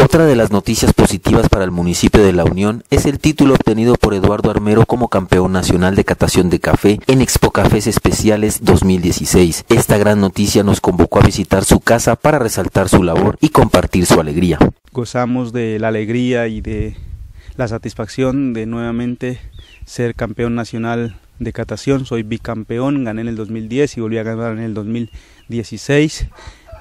Otra de las noticias positivas para el municipio de La Unión es el título obtenido por Eduardo Armero como campeón nacional de catación de café en Expo Cafés Especiales 2016. Esta gran noticia nos convocó a visitar su casa para resaltar su labor y compartir su alegría. Gozamos de la alegría y de la satisfacción de nuevamente ser campeón nacional de catación. Soy bicampeón, gané en el 2010 y volví a ganar en el 2016.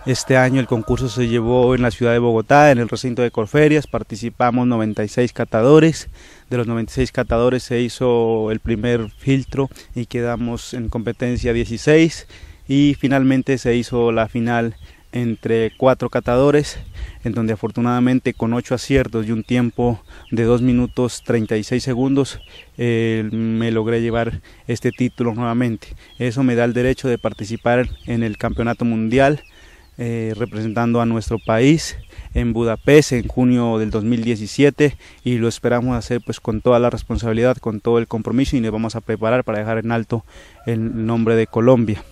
Este año el concurso se llevó en la ciudad de Bogotá, en el recinto de Corferias, participamos 96 catadores, de los 96 catadores se hizo el primer filtro y quedamos en competencia 16 y finalmente se hizo la final entre cuatro catadores, en donde afortunadamente con 8 aciertos y un tiempo de 2 minutos 36 segundos eh, me logré llevar este título nuevamente. Eso me da el derecho de participar en el Campeonato Mundial eh, representando a nuestro país en Budapest en junio del 2017 y lo esperamos hacer pues con toda la responsabilidad, con todo el compromiso y nos vamos a preparar para dejar en alto el nombre de Colombia.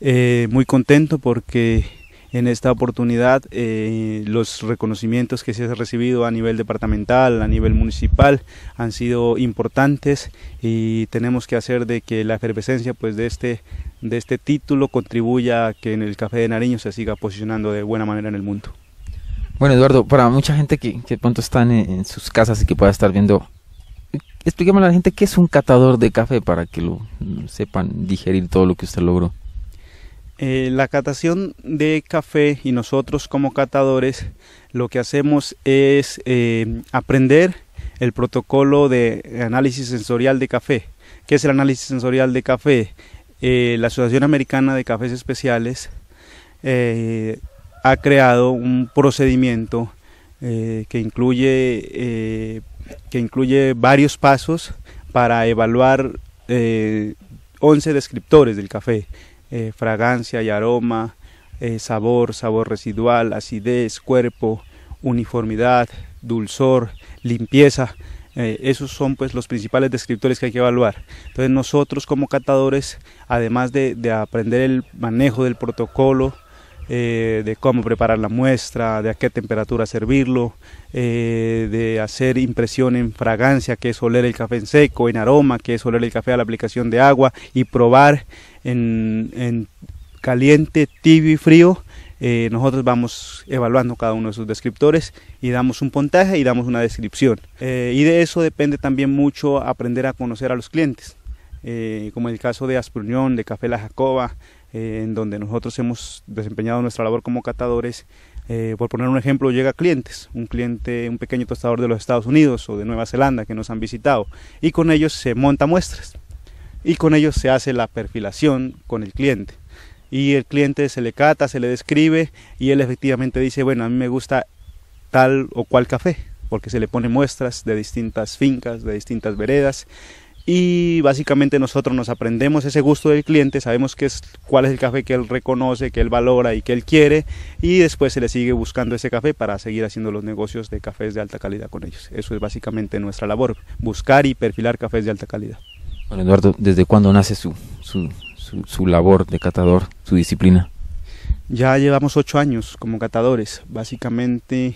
Eh, muy contento porque en esta oportunidad eh, los reconocimientos que se han recibido a nivel departamental, a nivel municipal, han sido importantes y tenemos que hacer de que la efervescencia pues, de, este, de este título contribuya a que en el Café de Nariño se siga posicionando de buena manera en el mundo. Bueno, Eduardo, para mucha gente que, pronto están en, sus casas y que pueda estar viendo explíqueme a la gente qué es un catador de café para que lo sepan digerir todo lo que usted logró. Eh, la catación de café y nosotros como catadores lo que hacemos es eh, aprender el protocolo de análisis sensorial de café. ¿Qué es el análisis sensorial de café? Eh, la Asociación Americana de Cafés Especiales ha creado un procedimiento que, incluye, que incluye varios pasos para evaluar 11 descriptores del café eh, fragancia y aroma, eh, sabor, sabor residual, acidez, cuerpo, uniformidad, dulzor, limpieza. Eh, esos son pues los principales descriptores que hay que evaluar. Entonces nosotros como catadores, además de, de aprender el manejo del protocolo, eh, de cómo preparar la muestra, de a qué temperatura servirlo, eh, de hacer impresión en fragancia, que es oler el café en seco, en aroma, que es oler el café a la aplicación de agua y probar en, caliente, tibio y frío. Eh, nosotros vamos evaluando cada uno de sus descriptores y damos un puntaje y damos una descripción. y de eso depende también mucho aprender a conocer a los clientes eh, como el caso de Asprunión, de Café La Jacoba, eh, en donde nosotros hemos desempeñado nuestra labor como catadores. Eh, por poner un ejemplo, llega clientes, un cliente, un pequeño tostador de los Estados Unidos o de Nueva Zelanda que nos han visitado, y con ellos se monta muestras, y con ellos se hace la perfilación con el cliente. Y el cliente se le cata, se le describe, y él efectivamente dice, bueno, a mí me gusta tal o cual café, porque se le pone muestras de distintas fincas, de distintas veredas, y básicamente nosotros nos aprendemos ese gusto del cliente, sabemos qué es, cuál es el café que él reconoce, que él valora y que él quiere y después se le sigue buscando ese café para seguir haciendo los negocios de cafés de alta calidad con ellos. Eso es básicamente nuestra labor, buscar y perfilar cafés de alta calidad. Bueno, Eduardo, ¿desde cuándo nace su, su, su labor de catador, su disciplina? Ya llevamos ocho años como catadores, básicamente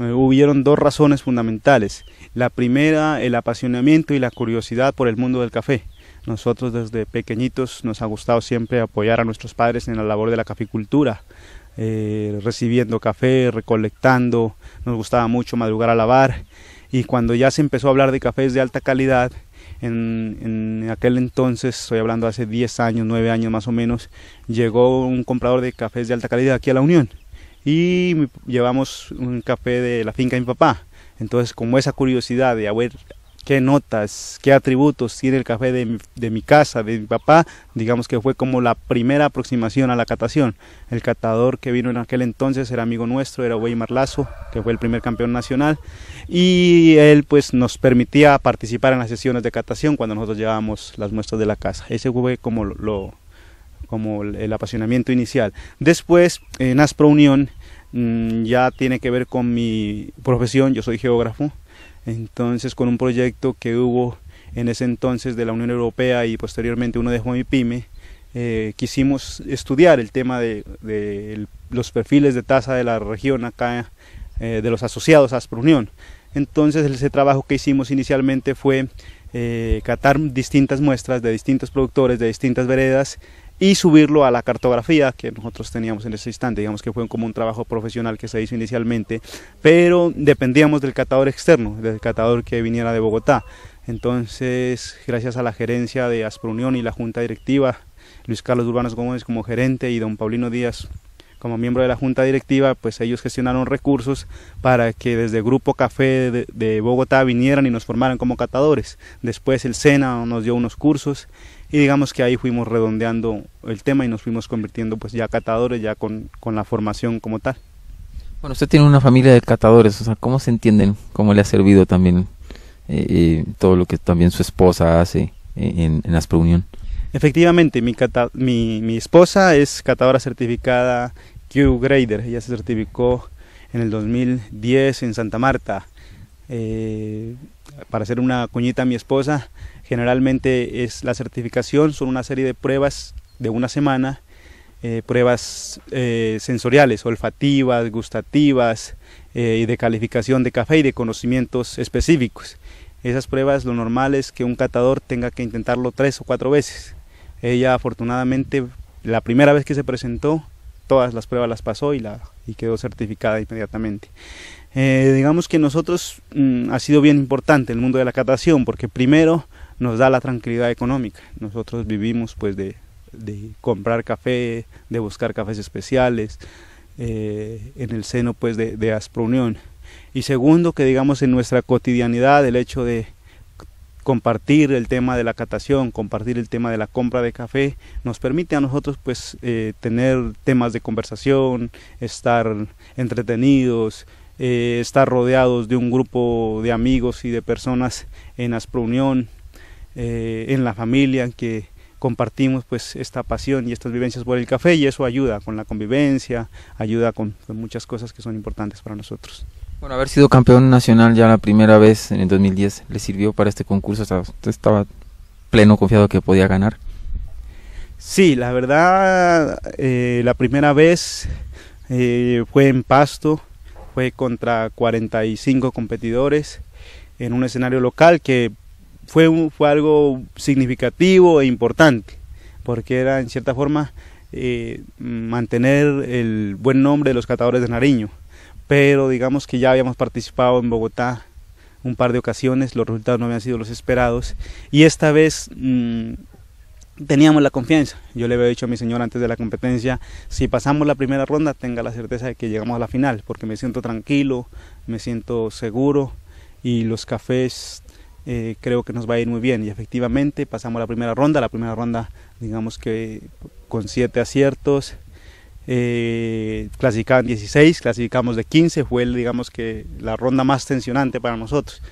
eh, hubieron dos razones fundamentales. La primera, el apasionamiento y la curiosidad por el mundo del café. Nosotros desde pequeñitos nos ha gustado siempre apoyar a nuestros padres en la labor de la caficultura, eh, recibiendo café, recolectando, nos gustaba mucho madrugar a lavar y cuando ya se empezó a hablar de cafés de alta calidad, en, en, aquel entonces, estoy hablando hace 10 años, 9 años más o menos, llegó un comprador de cafés de alta calidad aquí a la Unión y llevamos un café de la finca de mi papá. Entonces, como esa curiosidad de a ver qué notas, qué atributos tiene el café de mi, casa, de mi papá, digamos que fue como la primera aproximación a la catación. El catador que vino en aquel entonces era amigo nuestro, era Weimar Lazo, que fue el primer campeón nacional, y él pues nos permitía participar en las sesiones de catación cuando nosotros llevábamos las muestras de la casa. Ese fue como lo como el, apasionamiento inicial. Después, en Aspro Unión, mm, ya tiene que ver con mi profesión, yo soy geógrafo, entonces con un proyecto que hubo en ese entonces de la Unión Europea y posteriormente uno de Juan Pyme, eh, quisimos estudiar el tema de, los perfiles de tasa de la región acá, eh, de los asociados a Aspro Unión. Entonces ese trabajo que hicimos inicialmente fue eh, catar distintas muestras de distintos productores, de distintas veredas y subirlo a la cartografía que nosotros teníamos en ese instante. Digamos que fue como un trabajo profesional que se hizo inicialmente, pero dependíamos del catador externo, del catador que viniera de Bogotá. Entonces, gracias a la gerencia de Unión y la junta directiva, Luis Carlos Urbanos Gómez como gerente y don Paulino Díaz como miembro de la junta directiva, pues ellos gestionaron recursos para que desde Grupo Café de Bogotá vinieran y nos formaran como catadores. Después el SENA nos dio unos cursos y digamos que ahí fuimos redondeando el tema y nos fuimos convirtiendo pues ya catadores, ya con, con la formación como tal. Bueno, usted tiene una familia de catadores, o sea, ¿cómo se entienden? ¿Cómo le ha servido también eh, eh, todo lo que también su esposa hace eh, en, en Aspro Unión? Efectivamente, mi, mi, mi, esposa es catadora certificada Q-Grader. Ella se certificó en el 2010 en Santa Marta. para hacer una cuñita a mi esposa, Generalmente es la certificación, son una serie de pruebas de una semana, eh, pruebas eh, sensoriales, olfativas, gustativas eh, y de calificación de café y de conocimientos específicos. Esas pruebas lo normal es que un catador tenga que intentarlo tres o cuatro veces. Ella afortunadamente la primera vez que se presentó todas las pruebas las pasó y, la, quedó certificada inmediatamente. digamos que nosotros mm, ha sido bien importante el mundo de la catación porque primero nos da la tranquilidad económica. Nosotros vivimos pues de, comprar café, de buscar cafés especiales, eh, en el seno pues de, Aspro Unión... Y segundo, que digamos en nuestra cotidianidad el hecho de compartir el tema de la catación, compartir el tema de la compra de café, nos permite a nosotros pues eh, tener temas de conversación, estar entretenidos, eh, estar rodeados de un grupo de amigos y de personas en Aspro Unión... Eh, en la familia, que compartimos pues esta pasión y estas vivencias por el café y eso ayuda con la convivencia, ayuda con, muchas cosas que son importantes para nosotros. Bueno, haber sido campeón nacional ya la primera vez en el 2010, ¿le sirvió para este concurso? ¿Usted estaba pleno confiado que podía ganar? Sí, la verdad, eh, la primera vez eh, fue en Pasto, fue contra 45 competidores en un escenario local que fue, fue algo significativo e importante, porque era en cierta forma eh, mantener el buen nombre de los catadores de Nariño. Pero digamos que ya habíamos participado en Bogotá un par de ocasiones, los resultados no habían sido los esperados y esta vez mm, teníamos la confianza. Yo le había dicho a mi señor antes de la competencia, si pasamos la primera ronda, tenga la certeza de que llegamos a la final, porque me siento tranquilo, me siento seguro y los cafés eh, creo que nos va a ir muy bien. Y efectivamente pasamos la primera ronda, la primera ronda digamos que con 7 aciertos, eh, clasificaban 16, clasificamos de 15, fue digamos que la ronda más tensionante para nosotros,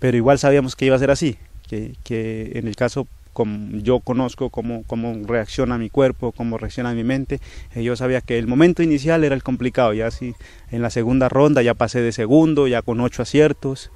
pero igual sabíamos que iba a ser así, que, en el caso como yo conozco cómo, cómo reacciona mi cuerpo, cómo reacciona mi mente, eh, yo sabía que el momento inicial era el complicado, ya así en la segunda ronda ya pasé de segundo, ya con 8 aciertos,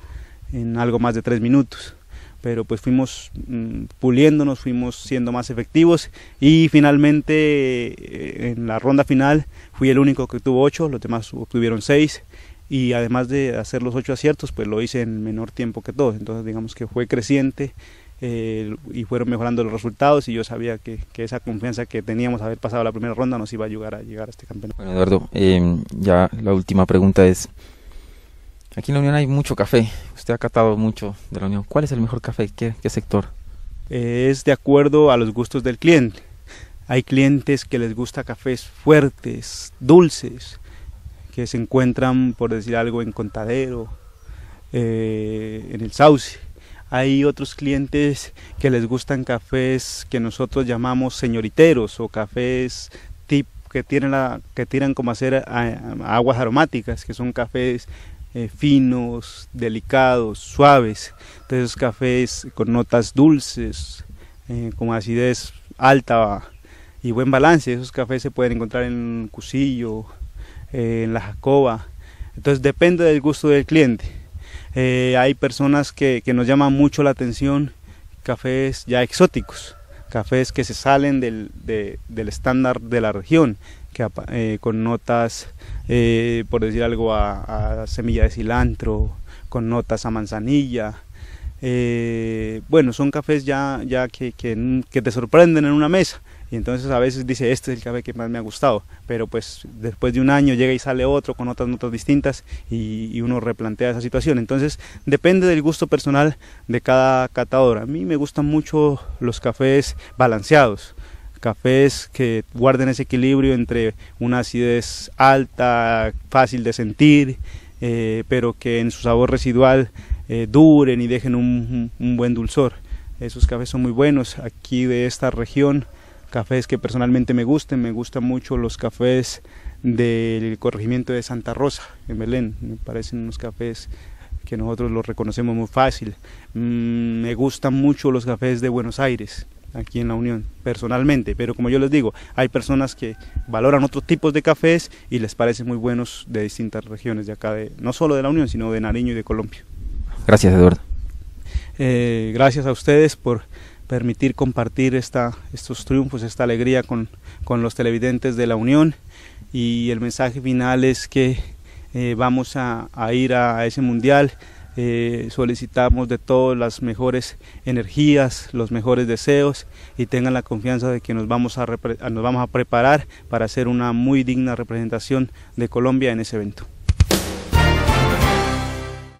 en algo más de tres minutos. Pero pues fuimos mm, puliéndonos, fuimos siendo más efectivos y finalmente eh, en la ronda final fui el único que tuvo ocho, los demás obtuvieron seis y además de hacer los ocho aciertos, pues lo hice en menor tiempo que todos. Entonces digamos que fue creciente eh, y fueron mejorando los resultados y yo sabía que, esa confianza que teníamos haber pasado la primera ronda nos iba a ayudar a llegar a este campeonato. Bueno, Eduardo, eh, ya la última pregunta es, Aquí en la Unión hay mucho café. Usted ha catado mucho de la Unión. ¿Cuál es el mejor café? ¿Qué, sector? Es de acuerdo a los gustos del cliente. Hay clientes que les gusta cafés fuertes, dulces, que se encuentran, por decir algo, en Contadero, eh, en el Sauce. Hay otros clientes que les gustan cafés que nosotros llamamos señoriteros o cafés tip que tienen la, que tiran como hacer eh, aguas aromáticas, que son cafés eh, finos, delicados, suaves, entonces esos cafés con notas dulces, eh, con acidez alta y buen balance. Esos cafés se pueden encontrar en Cusillo, eh, en La Jacoba. Entonces depende del gusto del cliente. hay personas que, nos llaman mucho la atención cafés ya exóticos, cafés que se salen del, del estándar de la región, eh, con notas, eh, por decir algo, a, semilla de cilantro, con notas a manzanilla. Eh, bueno, son cafés ya, ya que, te sorprenden en una mesa. Y entonces a veces dice, este es el café que más me ha gustado. Pero pues después de un año llega y sale otro con otras notas distintas y, y uno replantea esa situación. Entonces depende del gusto personal de cada catador. A mí me gustan mucho los cafés balanceados cafés que guarden ese equilibrio entre una acidez alta, fácil de sentir, eh, pero que en su sabor residual eh, duren y dejen un, buen dulzor. Esos cafés son muy buenos aquí de esta región, cafés que personalmente me gusten, me gustan mucho los cafés del corregimiento de Santa Rosa en Belén, me parecen unos cafés que nosotros los reconocemos muy fácil. Mm, me gustan mucho los cafés de Buenos Aires, aquí en la Unión, personalmente, pero como yo les digo, hay personas que valoran otros tipos de cafés y les parecen muy buenos de distintas regiones de acá, no solo de la Unión, sino de Nariño y de Colombia. Gracias, Eduardo. Eh, gracias a ustedes por permitir compartir esta, estos triunfos, esta alegría con, los televidentes de la Unión y el mensaje final es que eh, vamos a, ir a ese mundial eh, solicitamos de todas las mejores energías, los mejores deseos y tengan la confianza de que nos vamos a, nos vamos a preparar para hacer una muy digna representación de Colombia en ese evento.